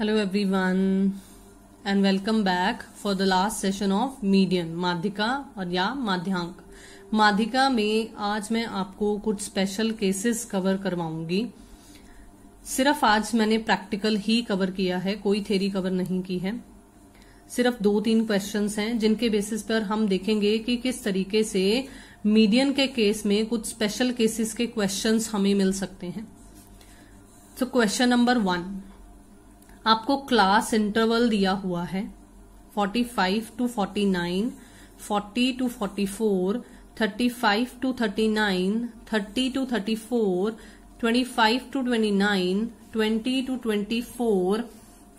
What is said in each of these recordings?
Hello everyone and welcome back for the last session of median माध्यिका और या माध्यांक माध्यिका में आज मैं आपको कुछ स्पेशल केसेस कवर करवाऊंगी सिर्फ आज मैंने प्रैक्टिकल ही कवर किया है कोई थेरी कवर नहीं की है सिर्फ दो तीन क्वेश्चंस हैं जिनके बेसिस पर हम देखेंगे कि किस तरीके से मीडियन के केस में कुछ स्पेशल केसेस के क्वेश्चंस हमें मिल सकते हैं तो क्वेश्चन नंबर वन आपको क्लास इंटरवल दिया हुआ है 45 to 49, 40 to 44, 35 to 39, 30 to 34, 25 to 29, 20 to 24,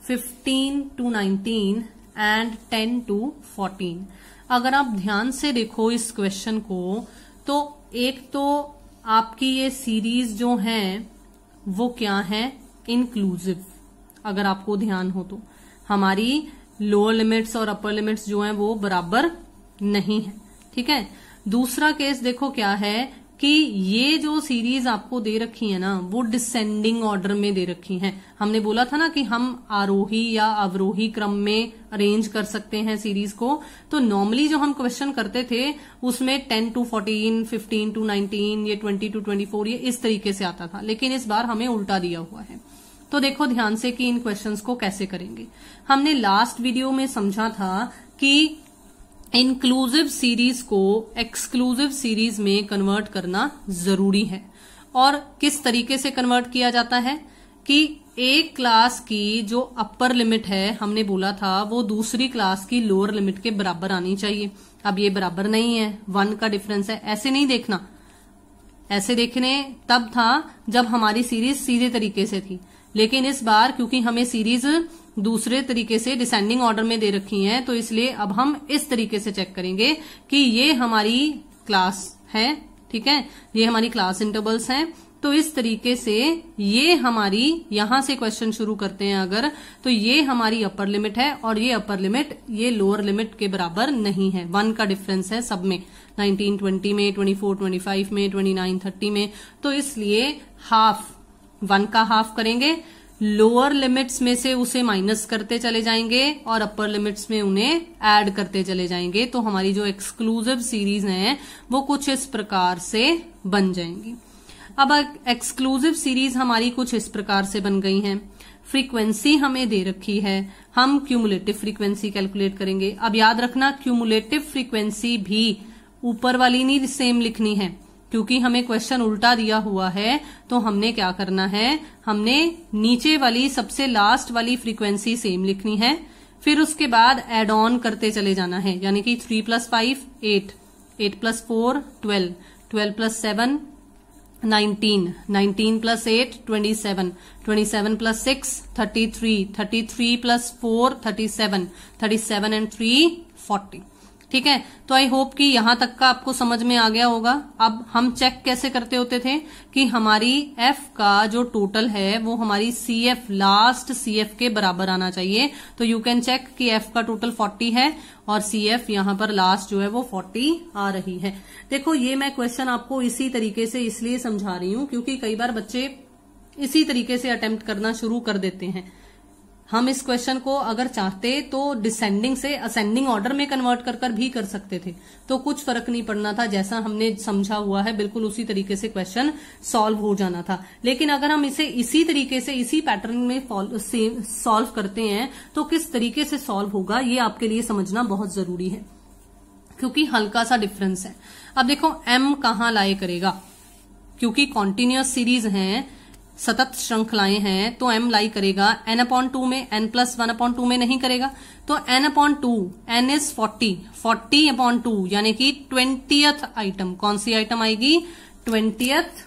15 to 19 and 10 to 14. अगर आप ध्यान से देखो इस क्वेश्चन को तो एक तो आपकी ये सीरीज जो है वो क्या है इंक्लूसिव अगर आपको ध्यान हो तो हमारी लोअर लिमिट्स और अपर लिमिट्स जो हैं वो बराबर नहीं है ठीक है दूसरा केस देखो क्या है कि ये जो सीरीज आपको दे रखी है ना वो डिसेंडिंग ऑर्डर में दे रखी है हमने बोला था ना कि हम आरोही या अवरोही क्रम में अरेंज कर सकते हैं सीरीज को तो नॉर्मली जो हम क्वेश्चन करते थे उसमें 10 टू 14, 15 टू 19, ये 20 टू 24 ये इस तरीके से आता था लेकिन इस बार हमें उल्टा दिया हुआ है तो देखो ध्यान से कि इन क्वेश्चन को कैसे करेंगे हमने लास्ट वीडियो में समझा था कि इंक्लूसिव सीरीज को एक्सक्लूसिव सीरीज में कन्वर्ट करना जरूरी है और किस तरीके से कन्वर्ट किया जाता है कि एक क्लास की जो अपर लिमिट है हमने बोला था वो दूसरी क्लास की लोअर लिमिट के बराबर आनी चाहिए अब ये बराबर नहीं है वन का डिफरेंस है ऐसे नहीं देखना ऐसे देखने तब था जब हमारी सीरीज सीधे तरीके से थी लेकिन इस बार क्योंकि हमें सीरीज दूसरे तरीके से डिसेंडिंग ऑर्डर में दे रखी है तो इसलिए अब हम इस तरीके से चेक करेंगे कि ये हमारी क्लास है ठीक है ये हमारी क्लास इंटरवल्स हैं तो इस तरीके से ये हमारी यहां से क्वेश्चन शुरू करते हैं अगर तो ये हमारी अपर लिमिट है और ये अपर लिमिट ये लोअर लिमिट के बराबर नहीं है वन का डिफरेंस है सब में 20 में 24 25 में 29 30 में तो इसलिए हाफ वन का हाफ करेंगे लोअर लिमिट्स में से उसे माइनस करते चले जाएंगे और अपर लिमिट्स में उन्हें ऐड करते चले जाएंगे तो हमारी जो एक्सक्लूसिव सीरीज है वो कुछ इस प्रकार से बन जाएंगी अब एक्सक्लूसिव सीरीज हमारी कुछ इस प्रकार से बन गई हैं फ्रीक्वेंसी हमें दे रखी है हम क्यूमुलेटिव फ्रीक्वेंसी कैलकुलेट करेंगे अब याद रखना क्यूमुलेटिव फ्रीक्वेंसी भी ऊपर वाली नहीं सेम लिखनी है क्योंकि हमें क्वेश्चन उल्टा दिया हुआ है तो हमने क्या करना है हमने नीचे वाली सबसे लास्ट वाली फ्रीक्वेंसी सेम लिखनी है फिर उसके बाद एड ऑन करते चले जाना है यानी कि three plus five eight eight plus four twelve twelve plus seven nineteen nineteen plus eight twenty seven twenty seven plus six thirty three thirty three plus four thirty seven thirty seven and three forty ठीक है तो I hope कि यहां तक का आपको समझ में आ गया होगा अब हम चेक कैसे करते होते थे कि हमारी एफ का जो टोटल है वो हमारी C F last C F के बराबर आना चाहिए तो यू कैन चेक कि एफ का टोटल फोर्टी है और सी एफ यहां पर लास्ट जो है वो फोर्टी आ रही है देखो ये मैं क्वेश्चन आपको इसी तरीके से इसलिए समझा रही हूं क्योंकि कई बार बच्चे इसी तरीके से अटेम्प्ट करना शुरू कर देते हैं हम इस क्वेश्चन को अगर चाहते तो डिसेंडिंग से असेंडिंग ऑर्डर में कन्वर्ट कर कर भी कर सकते थे तो कुछ फर्क नहीं पड़ना था जैसा हमने समझा हुआ है बिल्कुल उसी तरीके से क्वेश्चन सॉल्व हो जाना था लेकिन अगर हम इसे इसी तरीके से इसी पैटर्न में सॉल्व करते हैं तो किस तरीके से सॉल्व होगा ये आपके लिए समझना बहुत जरूरी है क्योंकि हल्का सा डिफरेंस है अब देखो एम कहां लाए करेगा क्योंकि कॉन्टिन्यूस सीरीज है सतत श्रृंखलाएं हैं तो एम लाई करेगा एन अपॉन टू में N plus one upon two में नहीं करेगा तो N upon two N is forty forty upon two यानी कि ट्वेंटियथ आइटम कौन सी आइटम आएगी ट्वेंटियथ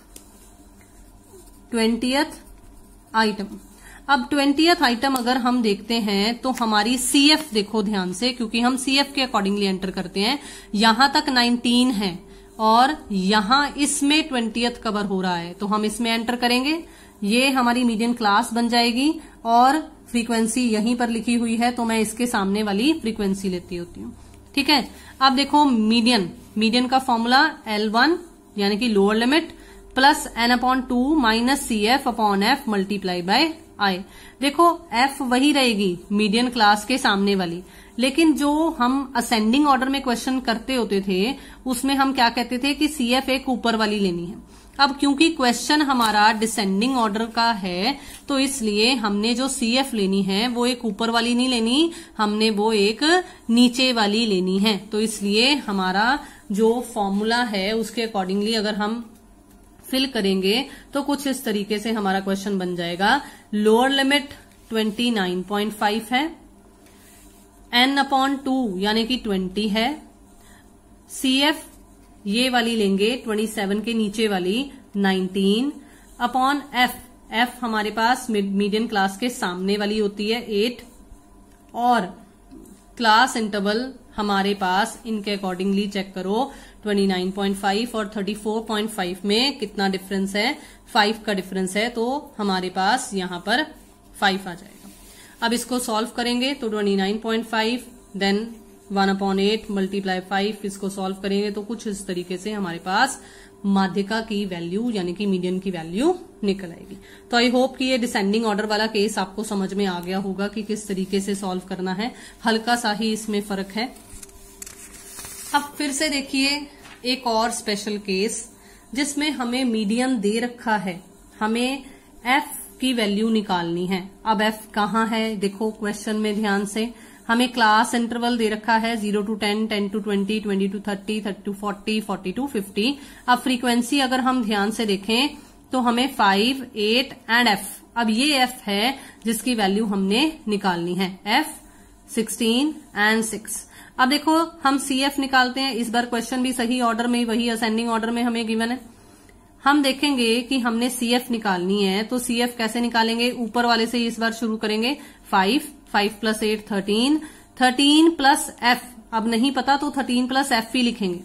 ट्वेंटियथ आइटम अब ट्वेंटियथ आइटम अगर हम देखते हैं तो हमारी सी देखो ध्यान से क्योंकि हम सी के अकॉर्डिंगली एंटर करते हैं यहां तक नाइनटीन है और यहां इसमें ट्वेंटियथ कवर हो रहा है तो हम इसमें एंटर करेंगे ये हमारी मीडियम क्लास बन जाएगी और फ्रीक्वेंसी यहीं पर लिखी हुई है तो मैं इसके सामने वाली फ्रीक्वेंसी लेती होती हूँ ठीक है अब देखो मीडियन मीडियन का फॉर्मूला एल वन यानी कि lower limit plus N upon two minus C F upon F multiply by I देखो एफ वही रहेगी मीडियन क्लास के सामने वाली लेकिन जो हम असेंडिंग ऑर्डर में क्वेश्चन करते होते थे उसमें हम क्या कहते थे कि सी एफ एक ऊपर वाली लेनी है अब क्योंकि क्वेश्चन हमारा डिसेंडिंग ऑर्डर का है तो इसलिए हमने जो सी एफ लेनी है वो एक ऊपर वाली नहीं लेनी हमने वो एक नीचे वाली लेनी है तो इसलिए हमारा जो फॉर्मूला है उसके अकॉर्डिंगली अगर हम फिल करेंगे तो कुछ इस तरीके से हमारा क्वेश्चन बन जाएगा लोअर लिमिट 29.5 है एन अपॉन टू यानी कि ट्वेंटी है सी एफ ये वाली लेंगे ट्वेंटी सेवन के नीचे वाली नाइनटीन अपॉन एफ एफ हमारे पास मीडियम क्लास के सामने वाली होती है एट और क्लास इंटरवल हमारे पास इनके अकॉर्डिंगली चेक करो 29.5 और 34.5 में कितना डिफरेंस है 5 का डिफरेंस है तो हमारे पास यहां पर 5 आ जाएगा अब इसको सॉल्व करेंगे तो twenty nine point five then one upon eight multiply five इसको सॉल्व करेंगे तो कुछ इस तरीके से हमारे पास माध्यिका की वैल्यू यानी कि मीडियम की वैल्यू निकल आएगी तो आई होप कि ये डिसेंडिंग ऑर्डर वाला केस आपको समझ में आ गया होगा कि किस तरीके से सॉल्व करना है हल्का सा ही इसमें फर्क है अब फिर से देखिए एक और स्पेशल केस जिसमें हमें मीडियम दे रखा है हमें एफ की वैल्यू निकालनी है अब एफ कहाँ है देखो क्वेश्चन में ध्यान से हमें क्लास इंटरवल दे रखा है zero to ten ten to twenty twenty to thirty thirty to forty forty to fifty अब फ्रीक्वेंसी अगर हम ध्यान से देखें तो हमें फाइव एट एंड एफ अब ये एफ है जिसकी वैल्यू हमने निकालनी है एफ सिक्सटीन एंड सिक्स अब देखो हम सी एफ निकालते हैं इस बार क्वेश्चन भी सही ऑर्डर में वही असेंडिंग ऑर्डर में हमें गिवन है हम देखेंगे कि हमने सी एफ निकालनी है तो सी एफ कैसे निकालेंगे ऊपर वाले से इस बार शुरू करेंगे five five plus eight thirteen thirteen plus F अब नहीं पता तो थर्टीन प्लस एफ ही लिखेंगे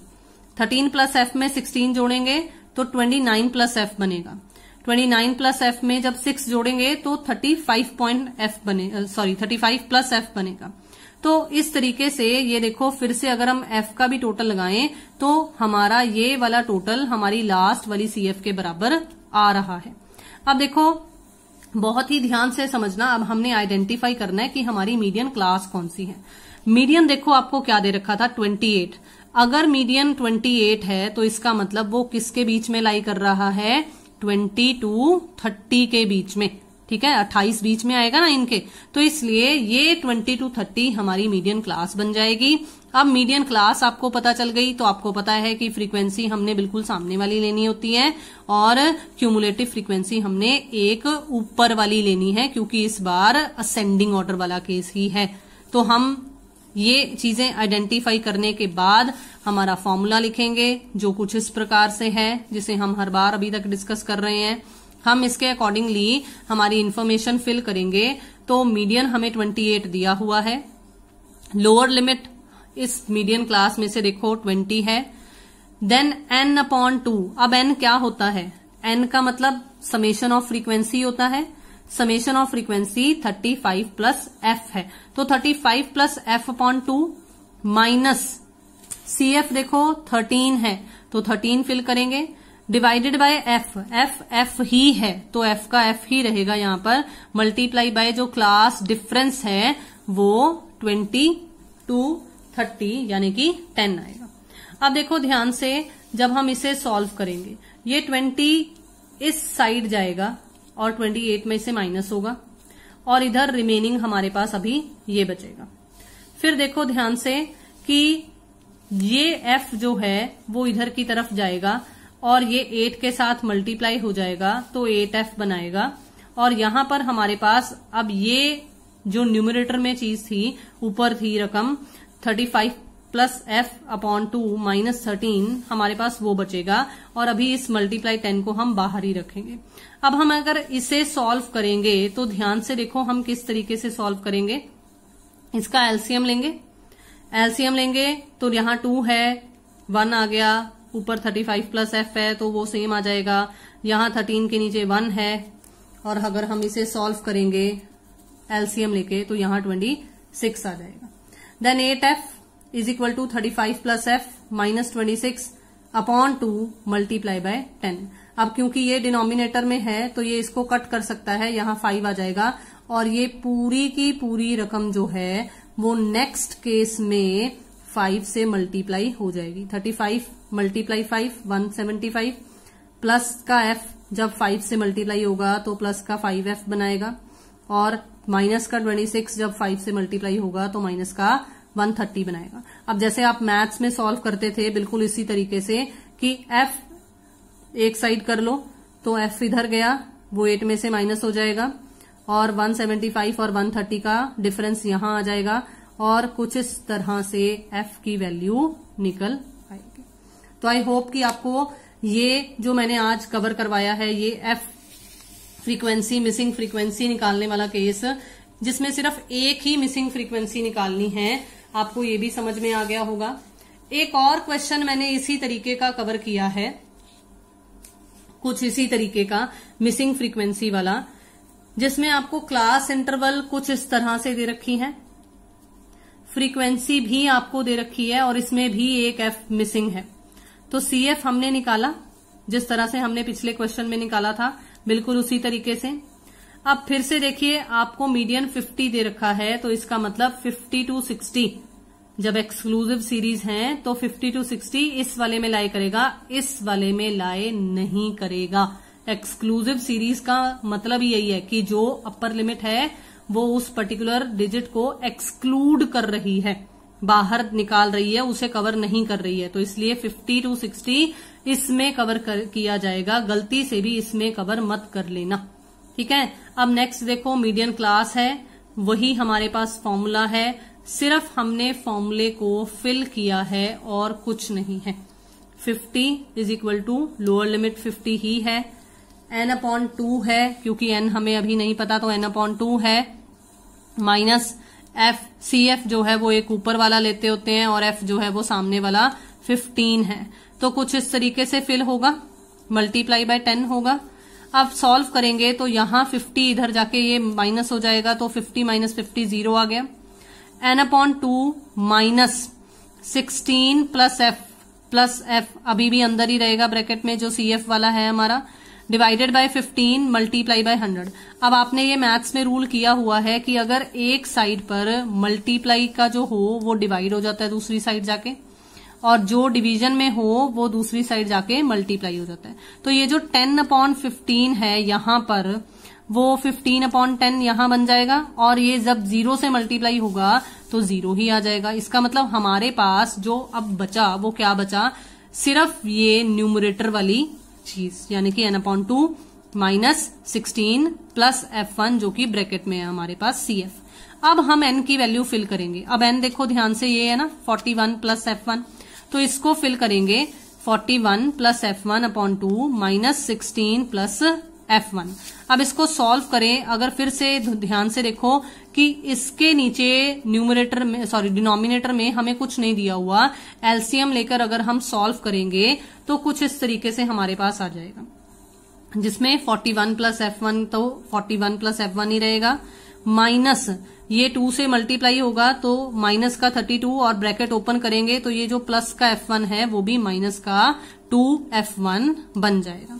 थर्टीन प्लस एफ में सिक्सटीन जोड़ेंगे तो ट्वेंटी नाइन प्लस एफ बनेगा ट्वेंटी नाइन प्लस एफ में जब सिक्स जोड़ेंगे तो थर्टी फाइव पॉइंट एफ बने sorry thirty five plus F बनेगा तो इस तरीके से ये देखो फिर से अगर हम एफ का भी टोटल लगाएं तो हमारा ये वाला टोटल हमारी लास्ट वाली सी एफ के बराबर आ रहा है अब देखो बहुत ही ध्यान से समझना अब हमने आइडेंटिफाई करना है कि हमारी मीडियन क्लास कौन सी है मीडियन देखो आपको क्या दे रखा था 28 अगर मीडियन 28 है तो इसका मतलब वो किसके बीच में लाई कर रहा है 20 टू 30 के बीच में ठीक है अट्ठाईस बीच में आएगा ना इनके तो इसलिए ये ट्वेंटी टू थर्टी हमारी मीडियम क्लास बन जाएगी अब मीडियम क्लास आपको पता चल गई तो आपको पता है कि फ्रीक्वेंसी हमने बिल्कुल सामने वाली लेनी होती है और क्यूमुलेटिव फ्रीक्वेंसी हमने एक ऊपर वाली लेनी है क्योंकि इस बार असेंडिंग ऑर्डर वाला केस ही है तो हम ये चीजें आइडेंटिफाई करने के बाद हमारा फॉर्मूला लिखेंगे जो कुछ इस प्रकार से है जिसे हम हर बार अभी तक डिस्कस कर रहे हैं हम इसके अकॉर्डिंगली हमारी इन्फॉर्मेशन फिल करेंगे तो मीडियन हमें ट्वेंटी एट दिया हुआ है लोअर लिमिट इस मीडियन क्लास में से देखो ट्वेंटी है देन एन अपॉन टू अब एन क्या होता है एन का मतलब समेशन ऑफ फ्रीक्वेंसी होता है summation of frequency thirty five plus F है तो thirty five plus F upon two minus C F देखो थर्टीन है तो थर्टीन फिल करेंगे divided by F F F ही है तो एफ का एफ ही रहेगा यहां पर मल्टीप्लाई बाय जो क्लास डिफरेंस है वो ट्वेंटी टू थर्टी यानी कि टेन आएगा अब देखो ध्यान से जब हम इसे सॉल्व करेंगे ये ट्वेंटी इस साइड जाएगा और ट्वेंटी एट में इसे माइनस होगा और इधर रिमेनिंग हमारे पास अभी ये बचेगा फिर देखो ध्यान से कि ये एफ जो है वो इधर की तरफ जाएगा और ये एट के साथ मल्टीप्लाई हो जाएगा तो एट एफ बनाएगा और यहां पर हमारे पास अब ये जो न्यूमिनेटर में चीज थी ऊपर थी रकम thirty five plus F upon two minus thirteen हमारे पास वो बचेगा और अभी इस मल्टीप्लाई टेन को हम बाहर ही रखेंगे अब हम अगर इसे सॉल्व करेंगे तो ध्यान से देखो हम किस तरीके से सॉल्व करेंगे इसका एलसीएम लेंगे एलसीएम लेंगे तो यहां टू है वन आ गया ऊपर थर्टी फाइव प्लस एफ है तो वो सेम आ जाएगा यहां थर्टीन के नीचे वन है और अगर हम इसे सॉल्व करेंगे एलसीएम लेके तो यहां ट्वेंटी सिक्स आ जाएगा then eight F is equal to thirty five plus F minus twenty six upon two multiply by ten अब क्योंकि ये डिनोमिनेटर में है तो ये इसको कट कर सकता है यहां फाइव आ जाएगा और ये पूरी की पूरी रकम जो है वो नेक्स्ट केस में फाइव से मल्टीप्लाई हो जाएगी thirty five multiply five one seventy five plus का एफ जब फाइव से मल्टीप्लाई होगा तो प्लस का फाइव एफ बनाएगा और माइनस का ट्वेंटी सिक्स जब फाइव से मल्टीप्लाई होगा तो माइनस का वन थर्टी बनाएगा अब जैसे आप मैथ्स में सॉल्व करते थे बिल्कुल इसी तरीके से कि एफ एक साइड कर लो तो एफ इधर गया वो एट में से माइनस हो जाएगा और 175 और 130 का डिफरेंस यहां आ जाएगा और कुछ इस तरह से एफ की वैल्यू निकल तो आई होप कि आपको ये जो मैंने आज कवर करवाया है ये एफ फ्रीक्वेंसी मिसिंग फ्रीक्वेंसी निकालने वाला केस जिसमें सिर्फ एक ही मिसिंग फ्रीक्वेंसी निकालनी है आपको ये भी समझ में आ गया होगा एक और क्वेश्चन मैंने इसी तरीके का कवर किया है कुछ इसी तरीके का मिसिंग फ्रीक्वेंसी वाला जिसमें आपको क्लास इंटरवल कुछ इस तरह से दे रखी है फ्रीक्वेंसी भी आपको दे रखी है और इसमें भी एक एफ मिसिंग है तो सी एफ हमने निकाला जिस तरह से हमने पिछले क्वेश्चन में निकाला था बिल्कुल उसी तरीके से अब फिर से देखिए आपको मीडियन 50 दे रखा है तो इसका मतलब 50 टू 60 जब एक्सक्लूसिव सीरीज है तो 50 टू 60 इस वाले में लाए करेगा इस वाले में लाए नहीं करेगा एक्सक्लूसिव सीरीज का मतलब यही है कि जो अपर लिमिट है वो उस पर्टिकुलर डिजिट को एक्सक्लूड कर रही है बाहर निकाल रही है उसे कवर नहीं कर रही है तो इसलिए 50 टू 60 इसमें कवर कर, किया जाएगा गलती से भी इसमें कवर मत कर लेना ठीक है अब नेक्स्ट देखो मीडियम क्लास है वही हमारे पास फॉर्मूला है सिर्फ हमने फॉर्मूले को फिल किया है और कुछ नहीं है 50 is equal to lower limit 50 ही है एन अपॉन टू है क्योंकि एन हमें अभी नहीं पता तो एन अपॉन टू है माइनस एफ सी एफ जो है वो एक ऊपर वाला लेते होते हैं और एफ जो है वो सामने वाला फिफ्टीन है तो कुछ इस तरीके से फिल होगा मल्टीप्लाई बाय टेन होगा अब सॉल्व करेंगे तो यहां फिफ्टी इधर जाके ये माइनस हो जाएगा तो फिफ्टी माइनस फिफ्टी जीरो आ गया N upon two minus sixteen plus F plus F अभी भी अंदर ही रहेगा ब्रैकेट में जो सी एफ वाला है हमारा डिवाइडेड बाय 15 मल्टीप्लाई बाय 100 अब आपने ये मैथ्स में रूल किया हुआ है कि अगर एक साइड पर मल्टीप्लाई का जो हो वो डिवाइड हो जाता है दूसरी साइड जाके और जो डिवीजन में हो वो दूसरी साइड जाके मल्टीप्लाई हो जाता है तो ये जो टेन अपॉन फिफ्टीन है यहां पर वो फिफ्टीन अपॉन टेन यहां बन जाएगा और ये जब जीरो से मल्टीप्लाई होगा तो जीरो ही आ जाएगा इसका मतलब हमारे पास जो अब बचा वो क्या बचा सिर्फ ये न्यूमरेटर वाली चीज यानी कि n upon two minus sixteen plus f one जो कि ब्रैकेट में है हमारे पास सी एफ अब हम एन की वैल्यू फिल करेंगे अब एन देखो ध्यान से ये है ना forty one plus f one तो इसको फिल करेंगे forty one plus f one upon two minus sixteen plus f one अब इसको सॉल्व करें अगर फिर से ध्यान से देखो कि इसके नीचे न्यूमरेटर में सॉरी डिनोमिनेटर में हमें कुछ नहीं दिया हुआ एलसीएम लेकर अगर हम सॉल्व करेंगे तो कुछ इस तरीके से हमारे पास आ जाएगा जिसमें 41 वन प्लस एफ वन तो 41 वन प्लस एफ वन ही रहेगा माइनस ये टू से मल्टीप्लाई होगा तो माइनस का थर्टी टू और ब्रैकेट ओपन करेंगे तो ये जो प्लस का एफ वन है वो भी माइनस का टू एफ वन बन जाएगा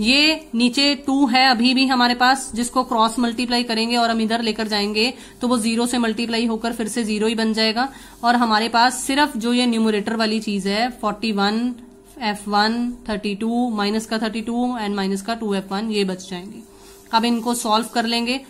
ये नीचे टू है अभी भी हमारे पास जिसको क्रॉस मल्टीप्लाई करेंगे और हम इधर लेकर जाएंगे तो वो जीरो से मल्टीप्लाई होकर फिर से जीरो ही बन जाएगा और हमारे पास सिर्फ जो ये न्यूमरेटर वाली चीज है forty one f one thirty two minus का थर्टी टू एंड माइनस का टू एफ वन ये बच जाएंगे अब इनको सॉल्व कर लेंगे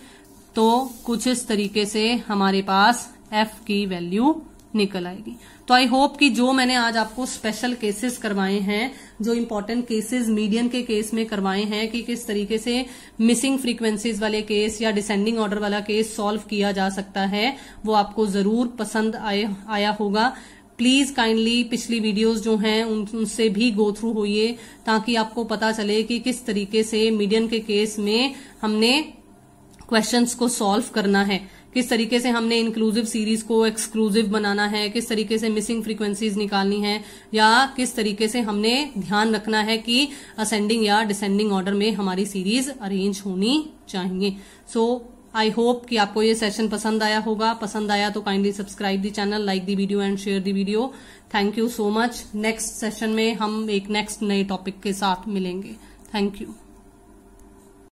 तो कुछ इस तरीके से हमारे पास एफ की वैल्यू निकल आएगी तो आई होप कि जो मैंने आज आपको स्पेशल केसेस करवाए हैं जो इम्पोर्टेंट केसेस मीडियम के केस में करवाए हैं कि किस तरीके से मिसिंग फ्रीक्वेंसीज वाले केस या डिसेंडिंग ऑर्डर वाला केस सॉल्व किया जा सकता है वो आपको जरूर पसंद आए, आया होगा प्लीज काइंडली पिछली वीडियोस जो हैं उन, उनसे भी गो थ्रू होइए ताकि आपको पता चले कि किस तरीके से मीडियम के केस में हमने क्वेश्चंस को सॉल्व करना है किस तरीके से हमने इंक्लूसिव सीरीज को एक्सक्लूसिव बनाना है किस तरीके से मिसिंग फ्रीक्वेंसीज निकालनी है या किस तरीके से हमने ध्यान रखना है कि असेंडिंग या डिसेंडिंग ऑर्डर में हमारी सीरीज अरेंज होनी चाहिए सो आई होप कि आपको ये सेशन पसंद आया होगा पसंद आया तो kindly subscribe the channel like the video and share the video thank you so much next session में हम एक नेक्स्ट नए टॉपिक के साथ मिलेंगे थैंक यू